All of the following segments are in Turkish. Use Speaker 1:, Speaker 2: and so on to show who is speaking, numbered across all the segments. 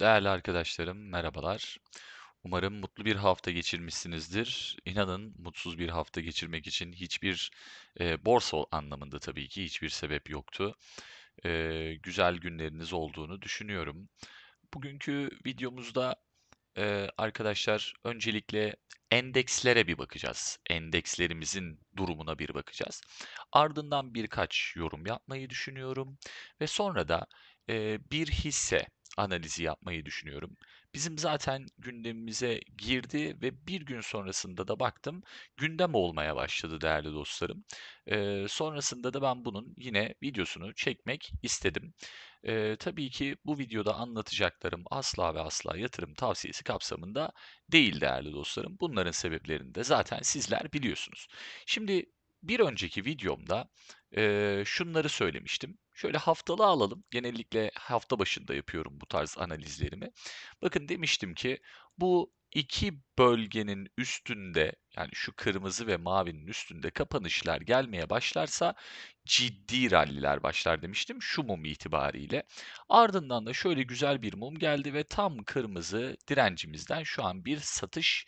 Speaker 1: Değerli arkadaşlarım, merhabalar. Umarım mutlu bir hafta geçirmişsinizdir. İnanın mutsuz bir hafta geçirmek için hiçbir e, borsa anlamında tabii ki hiçbir sebep yoktu. E, güzel günleriniz olduğunu düşünüyorum. Bugünkü videomuzda e, arkadaşlar öncelikle endekslere bir bakacağız. Endekslerimizin durumuna bir bakacağız. Ardından birkaç yorum yapmayı düşünüyorum ve sonra da e, bir hisse analizi yapmayı düşünüyorum. Bizim zaten gündemimize girdi ve bir gün sonrasında da baktım gündem olmaya başladı değerli dostlarım. Ee, sonrasında da ben bunun yine videosunu çekmek istedim. Ee, tabii ki bu videoda anlatacaklarım asla ve asla yatırım tavsiyesi kapsamında değil değerli dostlarım. Bunların sebeplerini de zaten sizler biliyorsunuz. Şimdi bir önceki videomda e, şunları söylemiştim. Şöyle haftalı alalım. Genellikle hafta başında yapıyorum bu tarz analizlerimi. Bakın demiştim ki bu iki bölgenin üstünde yani şu kırmızı ve mavinin üstünde kapanışlar gelmeye başlarsa ciddi ralliler başlar demiştim şu mum itibariyle. Ardından da şöyle güzel bir mum geldi ve tam kırmızı direncimizden şu an bir satış,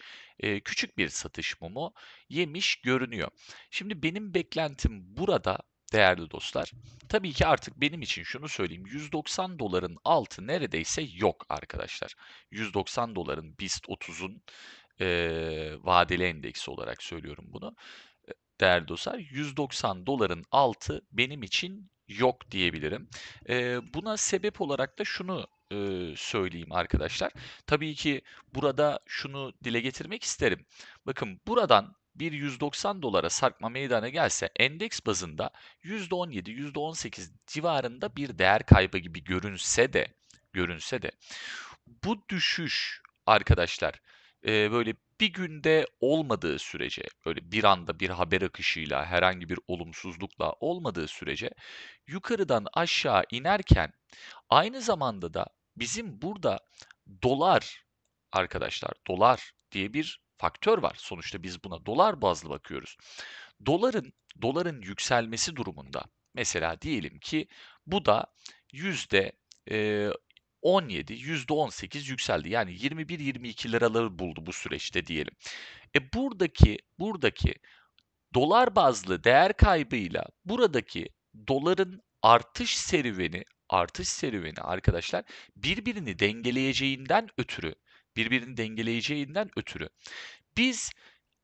Speaker 1: küçük bir satış mumu yemiş görünüyor. Şimdi benim beklentim burada değerli dostlar. Tabii ki artık benim için şunu söyleyeyim. 190 doların altı neredeyse yok arkadaşlar. 190 doların BIST 30'un e, vadeli endeksi olarak söylüyorum bunu. E, değerli dostlar 190 doların altı benim için yok diyebilirim. E, buna sebep olarak da şunu e, söyleyeyim arkadaşlar. Tabii ki burada şunu dile getirmek isterim. Bakın buradan bir 190 dolara sarkma meydana gelse endeks bazında %17, %18 civarında bir değer kaybı gibi görünse de görünse de bu düşüş arkadaşlar e, böyle bir günde olmadığı sürece böyle bir anda bir haber akışıyla herhangi bir olumsuzlukla olmadığı sürece yukarıdan aşağı inerken aynı zamanda da bizim burada dolar arkadaşlar dolar diye bir faktör var. Sonuçta biz buna dolar bazlı bakıyoruz. Doların doların yükselmesi durumunda mesela diyelim ki bu da yüzde 17, %18 yükseldi. Yani 21-22 liraları buldu bu süreçte diyelim. E buradaki buradaki dolar bazlı değer kaybıyla buradaki doların artış serüveni artış serüveni arkadaşlar birbirini dengeleyeceğinden ötürü birbirini dengeleyeceğinden ötürü biz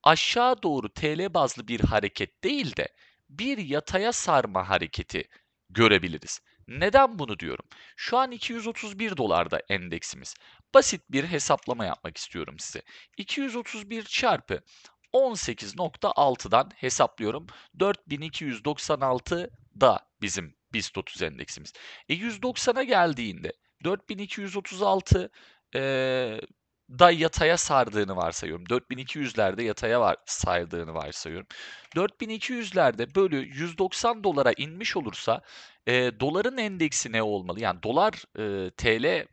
Speaker 1: aşağı doğru TL bazlı bir hareket değil de bir yataya sarma hareketi görebiliriz. Neden bunu diyorum? Şu an 231 dolarda endeksimiz. Basit bir hesaplama yapmak istiyorum size. 231 çarpı 18.6'dan hesaplıyorum. 4296 da bizim BIST 30 endeksimiz. E 190'a geldiğinde 4236 ee, da yataya sardığını varsayıyorum. 4200'lerde yataya var, sardığını varsayıyorum. 4200'lerde bölü 190 dolara inmiş olursa e, doların endeksi ne olmalı? Yani dolar e, TL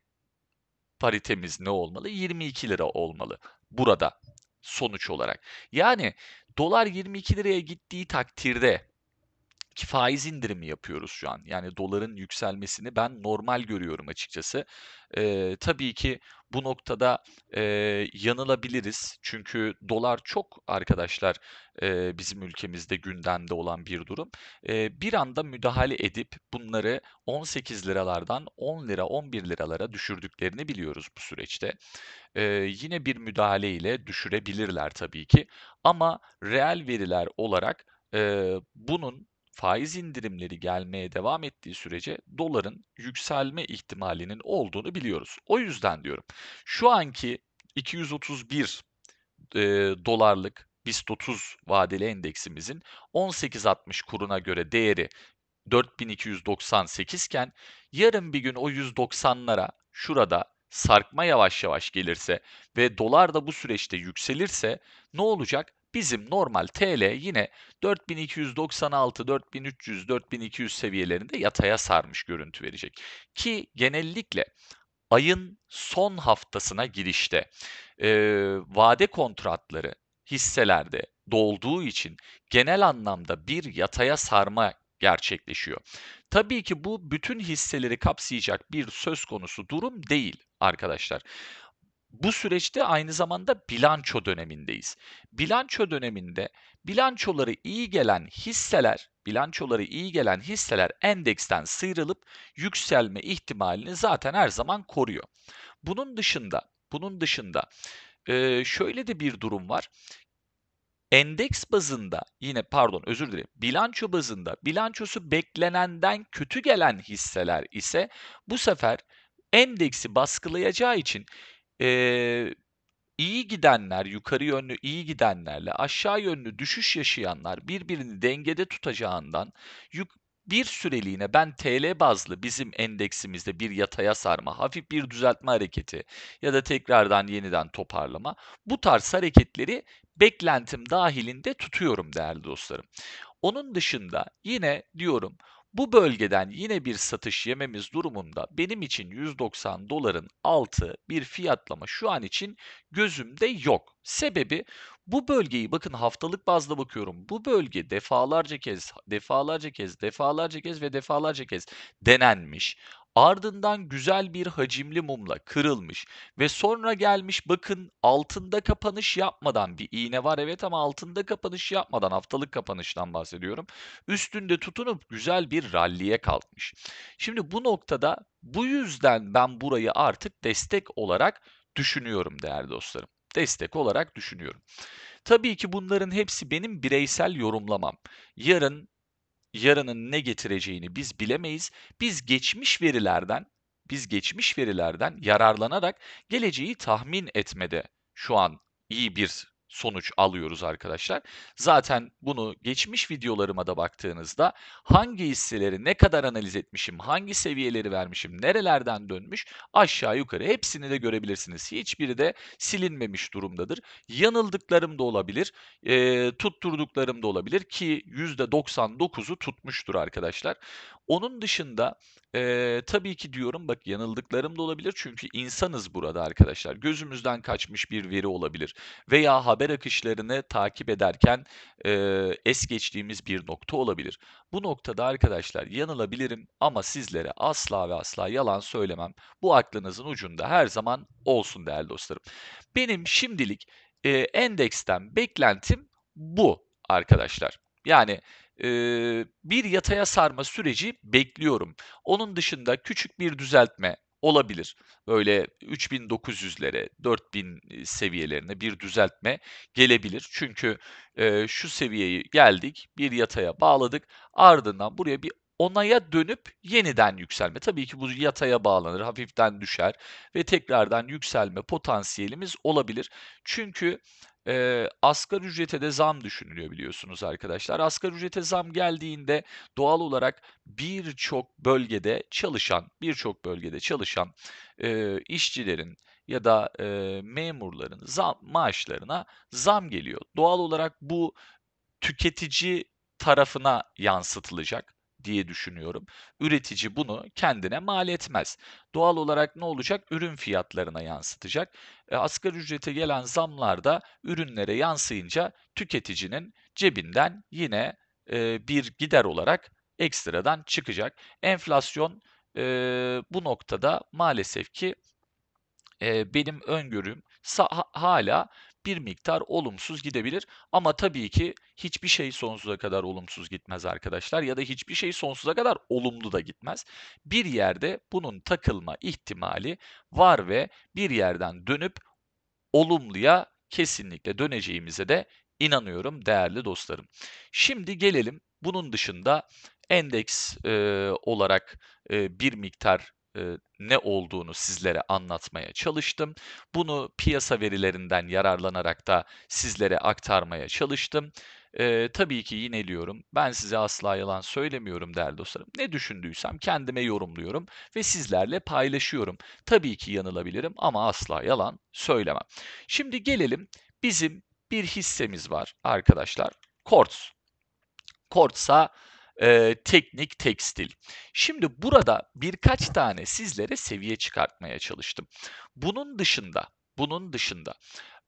Speaker 1: paritemiz ne olmalı? 22 lira olmalı burada sonuç olarak. Yani dolar 22 liraya gittiği takdirde faiz indirimi yapıyoruz şu an. Yani doların yükselmesini ben normal görüyorum açıkçası. E, tabii ki bu noktada e, yanılabiliriz. Çünkü dolar çok arkadaşlar e, bizim ülkemizde gündemde olan bir durum. E, bir anda müdahale edip bunları 18 liralardan 10 lira 11 liralara düşürdüklerini biliyoruz bu süreçte. E, yine bir müdahale ile düşürebilirler tabii ki. Ama reel veriler olarak e, bunun faiz indirimleri gelmeye devam ettiği sürece doların yükselme ihtimalinin olduğunu biliyoruz. O yüzden diyorum şu anki 231 e, dolarlık BIST 30 vadeli endeksimizin 18.60 kuruna göre değeri 4298 iken yarın bir gün o 190'lara şurada sarkma yavaş yavaş gelirse ve dolar da bu süreçte yükselirse ne olacak? Bizim normal TL yine 4296, 4300, 4200 seviyelerinde yataya sarmış görüntü verecek. Ki genellikle ayın son haftasına girişte e, vade kontratları hisselerde dolduğu için genel anlamda bir yataya sarma gerçekleşiyor. Tabii ki bu bütün hisseleri kapsayacak bir söz konusu durum değil arkadaşlar. Bu süreçte aynı zamanda bilanço dönemindeyiz. Bilanço döneminde bilançoları iyi gelen hisseler, bilançoları iyi gelen hisseler endeksten sıyrılıp yükselme ihtimalini zaten her zaman koruyor. Bunun dışında, bunun dışında şöyle de bir durum var. Endeks bazında yine pardon özür dilerim bilanço bazında bilançosu beklenenden kötü gelen hisseler ise bu sefer endeksi baskılayacağı için e, iyi gidenler, yukarı yönlü iyi gidenlerle aşağı yönlü düşüş yaşayanlar birbirini dengede tutacağından bir süreliğine ben TL bazlı bizim endeksimizde bir yataya sarma, hafif bir düzeltme hareketi ya da tekrardan yeniden toparlama bu tarz hareketleri beklentim dahilinde tutuyorum değerli dostlarım. Onun dışında yine diyorum bu bölgeden yine bir satış yememiz durumunda benim için 190 doların altı bir fiyatlama şu an için gözümde yok. Sebebi bu bölgeyi bakın haftalık bazda bakıyorum. Bu bölge defalarca kez, defalarca kez, defalarca kez ve defalarca kez denenmiş. Ardından güzel bir hacimli mumla kırılmış ve sonra gelmiş bakın altında kapanış yapmadan bir iğne var evet ama altında kapanış yapmadan haftalık kapanıştan bahsediyorum. Üstünde tutunup güzel bir ralliye kalkmış. Şimdi bu noktada bu yüzden ben burayı artık destek olarak düşünüyorum değerli dostlarım. Destek olarak düşünüyorum. Tabii ki bunların hepsi benim bireysel yorumlamam. Yarın yarının ne getireceğini biz bilemeyiz. Biz geçmiş verilerden, biz geçmiş verilerden yararlanarak geleceği tahmin etmede şu an iyi bir sonuç alıyoruz arkadaşlar. Zaten bunu geçmiş videolarıma da baktığınızda hangi hisseleri ne kadar analiz etmişim, hangi seviyeleri vermişim, nerelerden dönmüş aşağı yukarı hepsini de görebilirsiniz. Hiçbiri de silinmemiş durumdadır. Yanıldıklarım da olabilir, e, tutturduklarım da olabilir ki %99'u tutmuştur arkadaşlar. Onun dışında Eee, tabii ki diyorum bak yanıldıklarım da olabilir çünkü insanız burada arkadaşlar. Gözümüzden kaçmış bir veri olabilir veya haber akışlarını takip ederken eee, es geçtiğimiz bir nokta olabilir. Bu noktada arkadaşlar yanılabilirim ama sizlere asla ve asla yalan söylemem. Bu aklınızın ucunda her zaman olsun değerli dostlarım. Benim şimdilik eee, endeksten beklentim bu arkadaşlar. Yani e, bir yataya sarma süreci bekliyorum. Onun dışında küçük bir düzeltme olabilir. Böyle 3900'lere, 4000 seviyelerine bir düzeltme gelebilir. Çünkü e, şu seviyeyi geldik, bir yataya bağladık. Ardından buraya bir onaya dönüp yeniden yükselme. Tabii ki bu yataya bağlanır, hafiften düşer ve tekrardan yükselme potansiyelimiz olabilir. Çünkü e, asgari ücrete de zam düşünülüyor biliyorsunuz arkadaşlar. Asgari ücrete zam geldiğinde doğal olarak birçok bölgede çalışan, birçok bölgede çalışan e, işçilerin ya da e, memurların zam, maaşlarına zam geliyor. Doğal olarak bu tüketici tarafına yansıtılacak diye düşünüyorum. Üretici bunu kendine mal etmez. Doğal olarak ne olacak? Ürün fiyatlarına yansıtacak. E, asgari ücrete gelen zamlar da ürünlere yansıyınca tüketicinin cebinden yine e, bir gider olarak ekstradan çıkacak. Enflasyon e, bu noktada maalesef ki e, benim öngörüm hala bir miktar olumsuz gidebilir. Ama tabii ki hiçbir şey sonsuza kadar olumsuz gitmez arkadaşlar ya da hiçbir şey sonsuza kadar olumlu da gitmez. Bir yerde bunun takılma ihtimali var ve bir yerden dönüp olumluya kesinlikle döneceğimize de inanıyorum değerli dostlarım. Şimdi gelelim bunun dışında endeks e, olarak e, bir miktar e, ne olduğunu sizlere anlatmaya çalıştım. Bunu piyasa verilerinden yararlanarak da sizlere aktarmaya çalıştım. E, tabii ki yineliyorum. Ben size asla yalan söylemiyorum değerli dostlarım. Ne düşündüysem kendime yorumluyorum ve sizlerle paylaşıyorum. Tabii ki yanılabilirim ama asla yalan söylemem. Şimdi gelelim bizim bir hissemiz var arkadaşlar. Korts. Kortsa e, teknik tekstil. Şimdi burada birkaç tane sizlere seviye çıkartmaya çalıştım. Bunun dışında, bunun dışında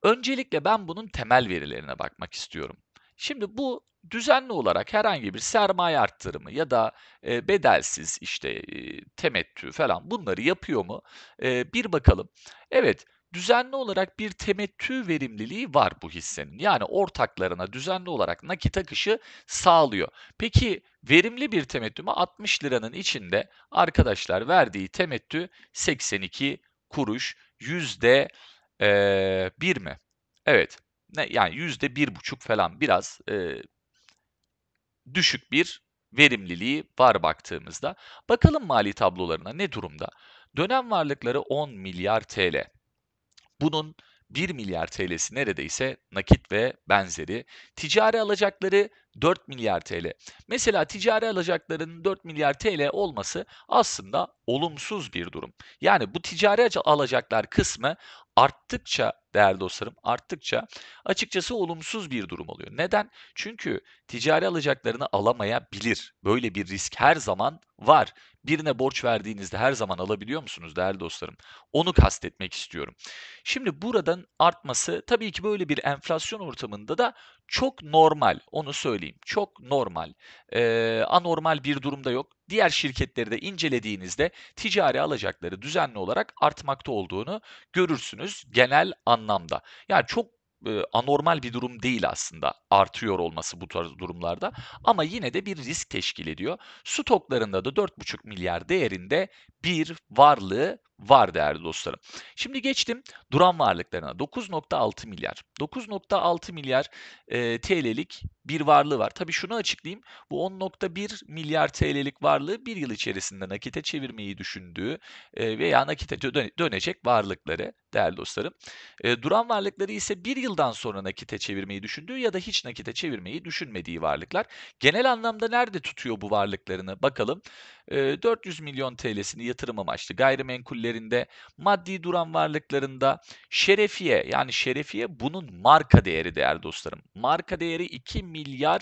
Speaker 1: öncelikle ben bunun temel verilerine bakmak istiyorum. Şimdi bu düzenli olarak herhangi bir sermaye arttırımı ya da e, bedelsiz işte e, temettü falan bunları yapıyor mu? E, bir bakalım. Evet düzenli olarak bir temettü verimliliği var bu hissenin. Yani ortaklarına düzenli olarak nakit akışı sağlıyor. Peki verimli bir temettü mü? 60 liranın içinde arkadaşlar verdiği temettü 82 kuruş yüzde ee, bir mi? Evet. Ne, yani yüzde bir buçuk falan biraz e, düşük bir verimliliği var baktığımızda. Bakalım mali tablolarına ne durumda? Dönem varlıkları 10 milyar TL. Bunun 1 milyar TL'si neredeyse nakit ve benzeri. Ticari alacakları 4 milyar TL. Mesela ticari alacakların 4 milyar TL olması aslında olumsuz bir durum. Yani bu ticari alacaklar kısmı arttıkça değerli dostlarım arttıkça açıkçası olumsuz bir durum oluyor. Neden? Çünkü ticari alacaklarını alamayabilir. Böyle bir risk her zaman var. Birine borç verdiğinizde her zaman alabiliyor musunuz değerli dostlarım? Onu kastetmek istiyorum. Şimdi buradan artması tabii ki böyle bir enflasyon ortamında da çok normal onu söyleyeyim. Çok normal. Ee, anormal bir durumda yok. Diğer şirketleri de incelediğinizde ticari alacakları düzenli olarak artmakta olduğunu görürsünüz genel anlamda. Yani çok anormal bir durum değil aslında artıyor olması bu tarz durumlarda ama yine de bir risk teşkil ediyor. Stoklarında da 4,5 milyar değerinde bir varlığı var değerli dostlarım. Şimdi geçtim duran varlıklarına. 9.6 milyar. 9.6 milyar e, TL'lik bir varlığı var. Tabii şunu açıklayayım. Bu 10.1 milyar TL'lik varlığı bir yıl içerisinde nakite çevirmeyi düşündüğü e, veya nakite dö- dönecek varlıkları değerli dostlarım. E, duran varlıkları ise bir yıldan sonra nakite çevirmeyi düşündüğü ya da hiç nakite çevirmeyi düşünmediği varlıklar. Genel anlamda nerede tutuyor bu varlıklarını bakalım. 400 milyon TL'sini yatırım amaçlı gayrimenkullerinde, maddi duran varlıklarında, şerefiye yani şerefiye bunun marka değeri değer dostlarım. Marka değeri 2 milyar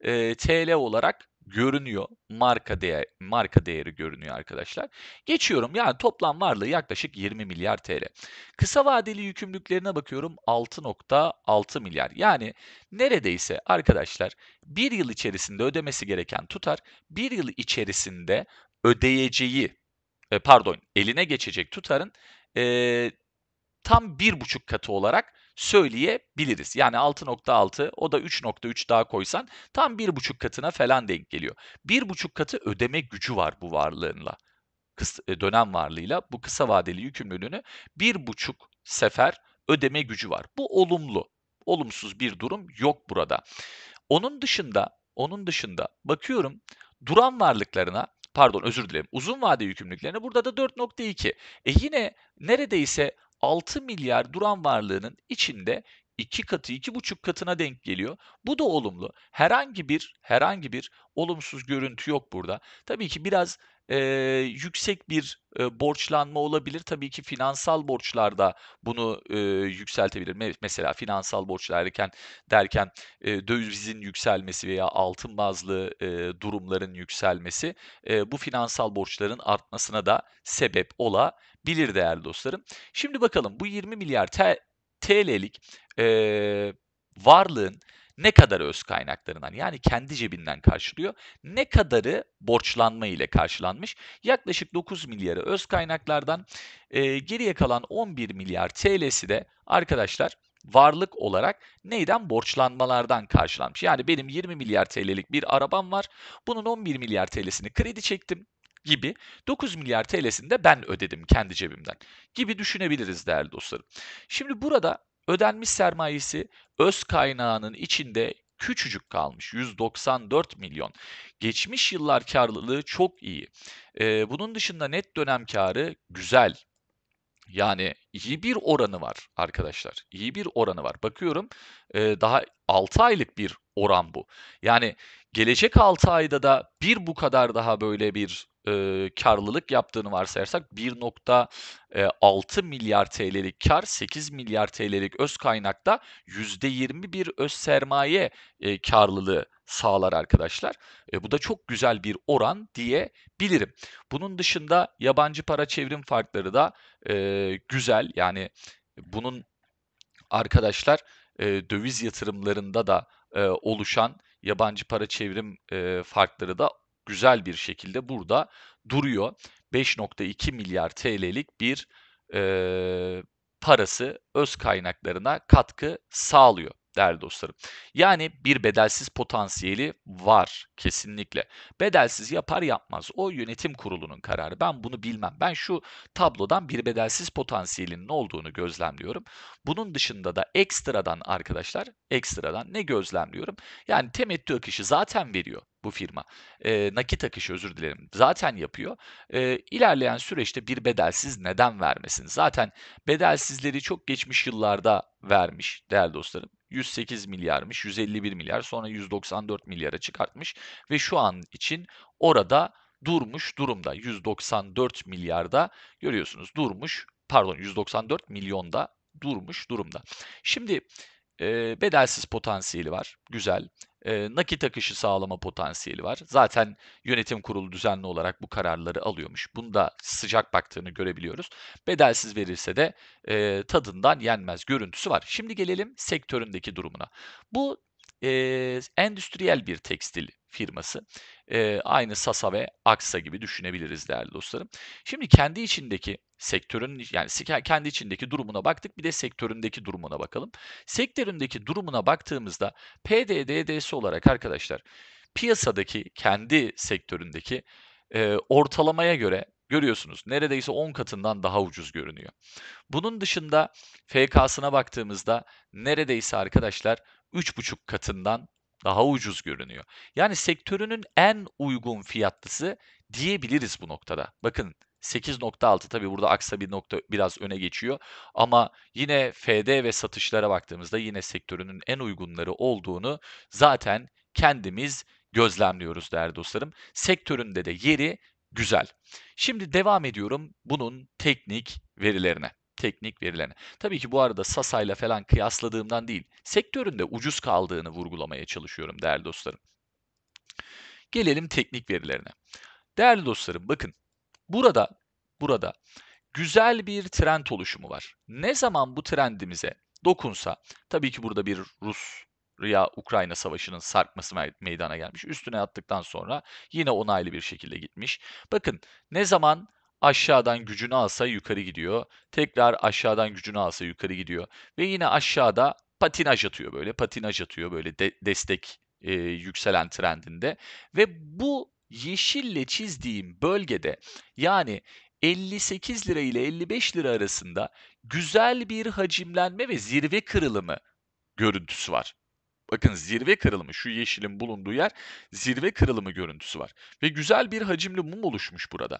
Speaker 1: e, TL olarak görünüyor. Marka değer marka değeri görünüyor arkadaşlar. Geçiyorum. Yani toplam varlığı yaklaşık 20 milyar TL. Kısa vadeli yükümlülüklerine bakıyorum 6.6 milyar. Yani neredeyse arkadaşlar bir yıl içerisinde ödemesi gereken tutar bir yıl içerisinde ödeyeceği e, pardon eline geçecek tutarın e, tam bir buçuk katı olarak söyleyebiliriz. Yani 6.6 o da 3.3 daha koysan tam 1.5 katına falan denk geliyor. 1.5 katı ödeme gücü var bu varlığınla. E, dönem varlığıyla bu kısa vadeli yükümlülüğünü 1.5 sefer ödeme gücü var. Bu olumlu. Olumsuz bir durum yok burada. Onun dışında onun dışında bakıyorum duran varlıklarına pardon özür dilerim uzun vade yükümlülüklerine burada da 4.2. E yine neredeyse 6 milyar duran varlığının içinde 2 katı, 2,5 katına denk geliyor. Bu da olumlu. Herhangi bir herhangi bir olumsuz görüntü yok burada. Tabii ki biraz e, yüksek bir e, borçlanma olabilir. Tabii ki finansal borçlarda bunu e, yükseltebilir. Mesela finansal borçlar derken, derken e, dövizin yükselmesi veya altın bazlı e, durumların yükselmesi e, bu finansal borçların artmasına da sebep olabilir değerli dostlarım. Şimdi bakalım bu 20 milyar TL'lik e, varlığın ne kadarı öz kaynaklarından hani, yani kendi cebinden karşılıyor, ne kadarı borçlanma ile karşılanmış. Yaklaşık 9 milyarı öz kaynaklardan e, geriye kalan 11 milyar TL'si de arkadaşlar varlık olarak neyden borçlanmalardan karşılanmış. Yani benim 20 milyar TL'lik bir arabam var. Bunun 11 milyar TL'sini kredi çektim gibi 9 milyar TL'sini de ben ödedim kendi cebimden gibi düşünebiliriz değerli dostlarım. Şimdi burada ödenmiş sermayesi öz kaynağının içinde küçücük kalmış 194 milyon. Geçmiş yıllar karlılığı çok iyi. Ee, bunun dışında net dönem karı güzel. Yani iyi bir oranı var arkadaşlar. İyi bir oranı var. Bakıyorum e, daha 6 aylık bir oran bu. Yani gelecek 6 ayda da bir bu kadar daha böyle bir e, karlılık yaptığını varsayarsak 1.6 e, milyar TL'lik kar, 8 milyar TL'lik öz kaynakta %21 öz sermaye e, karlılığı sağlar arkadaşlar. E, bu da çok güzel bir oran diyebilirim. Bunun dışında yabancı para çevrim farkları da e, güzel. Yani bunun arkadaşlar e, döviz yatırımlarında da e, oluşan yabancı para çevrim e, farkları da güzel bir şekilde burada duruyor. 5.2 milyar TL'lik bir e, parası öz kaynaklarına katkı sağlıyor değerli dostlarım. Yani bir bedelsiz potansiyeli var kesinlikle. Bedelsiz yapar yapmaz o yönetim kurulunun kararı. Ben bunu bilmem. Ben şu tablodan bir bedelsiz potansiyelinin olduğunu gözlemliyorum. Bunun dışında da ekstradan arkadaşlar ekstradan ne gözlemliyorum? Yani temettü akışı zaten veriyor bu firma. E, nakit akışı özür dilerim. Zaten yapıyor. E, ilerleyen süreçte bir bedelsiz neden vermesin? Zaten bedelsizleri çok geçmiş yıllarda vermiş değerli dostlarım. 108 milyarmış, 151 milyar, sonra 194 milyara çıkartmış ve şu an için orada durmuş durumda. 194 milyarda görüyorsunuz durmuş, pardon 194 milyonda durmuş durumda. Şimdi e, bedelsiz potansiyeli var. Güzel e, nakit akışı sağlama potansiyeli var. Zaten yönetim kurulu düzenli olarak bu kararları alıyormuş. Bunda sıcak baktığını görebiliyoruz. Bedelsiz verirse de e, tadından yenmez görüntüsü var. Şimdi gelelim sektöründeki durumuna. Bu e, endüstriyel bir tekstil firması. E, aynı Sasa ve Aksa gibi düşünebiliriz değerli dostlarım. Şimdi kendi içindeki sektörün yani kendi içindeki durumuna baktık. Bir de sektöründeki durumuna bakalım. Sektöründeki durumuna baktığımızda PDDD'si olarak arkadaşlar piyasadaki kendi sektöründeki e, ortalamaya göre görüyorsunuz neredeyse 10 katından daha ucuz görünüyor. Bunun dışında FK'sına baktığımızda neredeyse arkadaşlar 3,5 katından daha ucuz görünüyor. Yani sektörünün en uygun fiyatlısı diyebiliriz bu noktada. Bakın 8.6 tabi burada aksa bir nokta biraz öne geçiyor ama yine FD ve satışlara baktığımızda yine sektörünün en uygunları olduğunu zaten kendimiz gözlemliyoruz değerli dostlarım. Sektöründe de yeri güzel. Şimdi devam ediyorum bunun teknik verilerine teknik verilerine. Tabii ki bu arada Sasa ile falan kıyasladığımdan değil, sektöründe ucuz kaldığını vurgulamaya çalışıyorum değerli dostlarım. Gelelim teknik verilerine. Değerli dostlarım bakın burada burada güzel bir trend oluşumu var. Ne zaman bu trendimize dokunsa tabii ki burada bir Rus Rusya Ukrayna savaşının sarkması meydana gelmiş. Üstüne attıktan sonra yine onaylı bir şekilde gitmiş. Bakın ne zaman Aşağıdan gücünü alsa yukarı gidiyor. Tekrar aşağıdan gücünü alsa yukarı gidiyor. Ve yine aşağıda patinaj atıyor böyle. Patinaj atıyor böyle de destek e, yükselen trendinde. Ve bu yeşille çizdiğim bölgede yani 58 lira ile 55 lira arasında güzel bir hacimlenme ve zirve kırılımı görüntüsü var. Bakın zirve kırılımı şu yeşilin bulunduğu yer zirve kırılımı görüntüsü var. Ve güzel bir hacimli mum oluşmuş burada.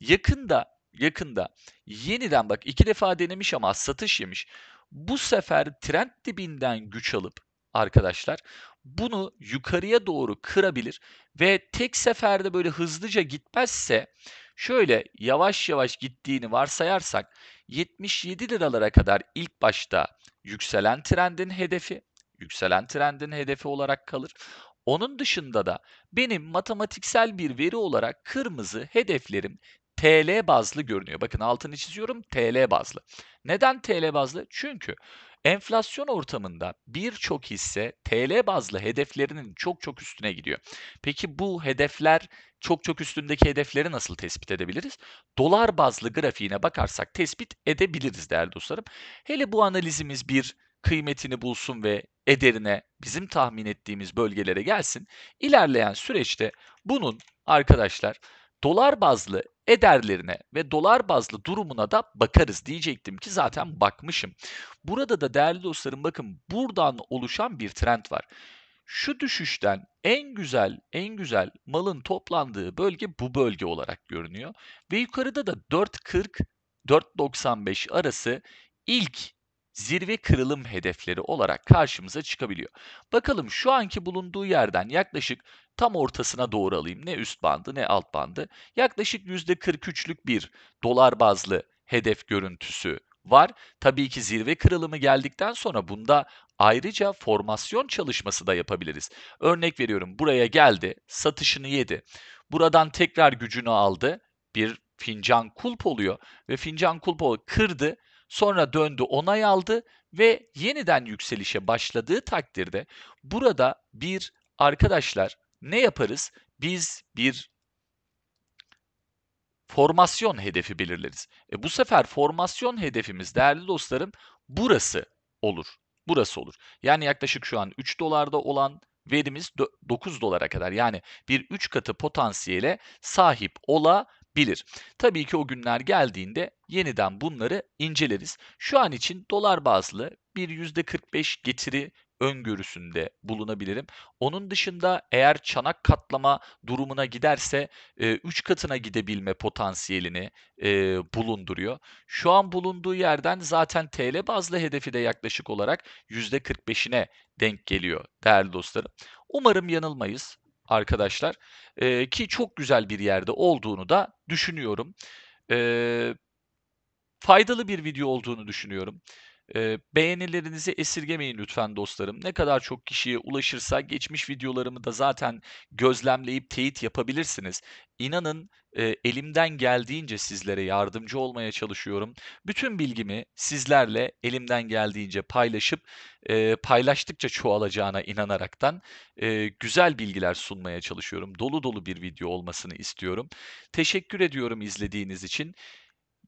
Speaker 1: Yakında yakında yeniden bak iki defa denemiş ama satış yemiş. Bu sefer trend dibinden güç alıp arkadaşlar bunu yukarıya doğru kırabilir ve tek seferde böyle hızlıca gitmezse şöyle yavaş yavaş gittiğini varsayarsak 77 liralara kadar ilk başta yükselen trendin hedefi yükselen trendin hedefi olarak kalır. Onun dışında da benim matematiksel bir veri olarak kırmızı hedeflerim TL bazlı görünüyor. Bakın altını çiziyorum TL bazlı. Neden TL bazlı? Çünkü enflasyon ortamında birçok hisse TL bazlı hedeflerinin çok çok üstüne gidiyor. Peki bu hedefler çok çok üstündeki hedefleri nasıl tespit edebiliriz? Dolar bazlı grafiğine bakarsak tespit edebiliriz değerli dostlarım. Hele bu analizimiz bir kıymetini bulsun ve ederine bizim tahmin ettiğimiz bölgelere gelsin. İlerleyen süreçte bunun arkadaşlar dolar bazlı ederlerine ve dolar bazlı durumuna da bakarız diyecektim ki zaten bakmışım. Burada da değerli dostlarım bakın buradan oluşan bir trend var. Şu düşüşten en güzel en güzel malın toplandığı bölge bu bölge olarak görünüyor ve yukarıda da 4.40 4.95 arası ilk zirve kırılım hedefleri olarak karşımıza çıkabiliyor. Bakalım şu anki bulunduğu yerden yaklaşık tam ortasına doğru alayım. Ne üst bandı ne alt bandı. Yaklaşık %43'lük bir dolar bazlı hedef görüntüsü var. Tabii ki zirve kırılımı geldikten sonra bunda ayrıca formasyon çalışması da yapabiliriz. Örnek veriyorum buraya geldi, satışını yedi. Buradan tekrar gücünü aldı. Bir fincan kulp oluyor ve fincan kulp kırdı Sonra döndü onay aldı ve yeniden yükselişe başladığı takdirde burada bir arkadaşlar ne yaparız? Biz bir formasyon hedefi belirleriz. E bu sefer formasyon hedefimiz değerli dostlarım burası olur. Burası olur. Yani yaklaşık şu an 3 dolarda olan verimiz 9 dolara kadar yani bir 3 katı potansiyele sahip olabilir bilir. Tabii ki o günler geldiğinde yeniden bunları inceleriz. Şu an için dolar bazlı bir %45 getiri öngörüsünde bulunabilirim. Onun dışında eğer çanak katlama durumuna giderse 3 e, katına gidebilme potansiyelini e, bulunduruyor. Şu an bulunduğu yerden zaten TL bazlı hedefi de yaklaşık olarak %45'ine denk geliyor değerli dostlarım. Umarım yanılmayız arkadaşlar. E, ki çok güzel bir yerde olduğunu da düşünüyorum. E, faydalı bir video olduğunu düşünüyorum. E, beğenilerinizi esirgemeyin lütfen dostlarım. Ne kadar çok kişiye ulaşırsa geçmiş videolarımı da zaten gözlemleyip teyit yapabilirsiniz. İnanın e, elimden geldiğince sizlere yardımcı olmaya çalışıyorum. Bütün bilgimi sizlerle elimden geldiğince paylaşıp e, paylaştıkça çoğalacağına inanaraktan e, güzel bilgiler sunmaya çalışıyorum. Dolu dolu bir video olmasını istiyorum. Teşekkür ediyorum izlediğiniz için.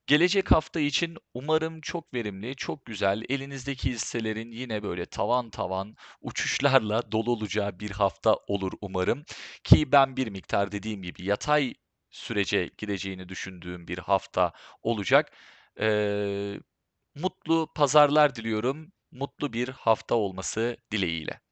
Speaker 1: Gelecek hafta için umarım çok verimli, çok güzel, elinizdeki hisselerin yine böyle tavan tavan uçuşlarla dolu olacağı bir hafta olur umarım. Ki ben bir miktar dediğim gibi yatay sürece gideceğini düşündüğüm bir hafta olacak. Ee, mutlu pazarlar diliyorum, mutlu bir hafta olması dileğiyle.